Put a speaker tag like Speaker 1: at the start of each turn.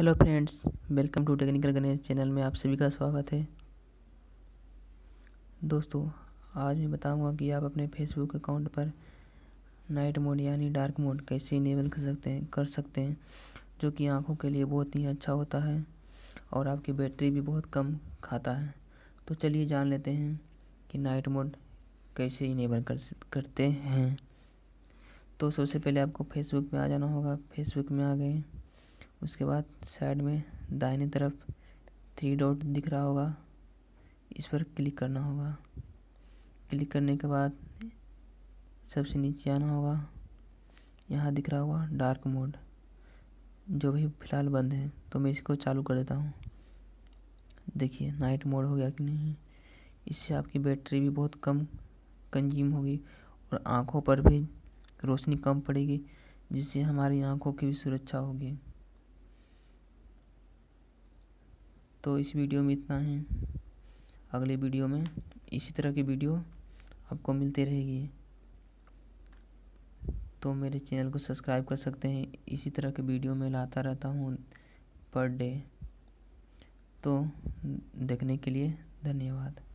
Speaker 1: hello friends welcome to technical Ganesh channel में आप सभी का स्वागत है दोस्तों आज मैं बताऊंगा कि आप अपने फेसबुक अकाउंट पर नाइट मोड यानी डार्क मोड कैसे इनेबल कर सकते हैं कर सकते हैं जो कि आंखों के लिए बहुत ही अच्छा होता है और आपकी बैटरी भी बहुत कम खाता है तो चलिए जान लेते हैं कि नाइट मोड कैसे इनेबल कर करते हैं तो सबसे पहले आपको फेसबुक में आ जाना होगा फेसबुक में आ गए उसके बाद साइड में दाहिने तरफ थ्री डॉट दिख रहा होगा इस पर क्लिक करना होगा क्लिक करने के बाद सबसे नीचे आना होगा यहाँ दिख रहा होगा डार्क मोड जो भी फ़िलहाल बंद है तो मैं इसको चालू कर देता हूँ देखिए नाइट मोड हो गया कि नहीं इससे आपकी बैटरी भी बहुत कम कंज्यूम होगी और आँखों पर भी रोशनी कम पड़ेगी जिससे हमारी आँखों की भी सुरक्षा होगी तो इस वीडियो में इतना है अगले वीडियो में इसी तरह की वीडियो आपको मिलती रहेगी तो मेरे चैनल को सब्सक्राइब कर सकते हैं इसी तरह के वीडियो मैं लाता रहता हूँ पर डे तो देखने के लिए धन्यवाद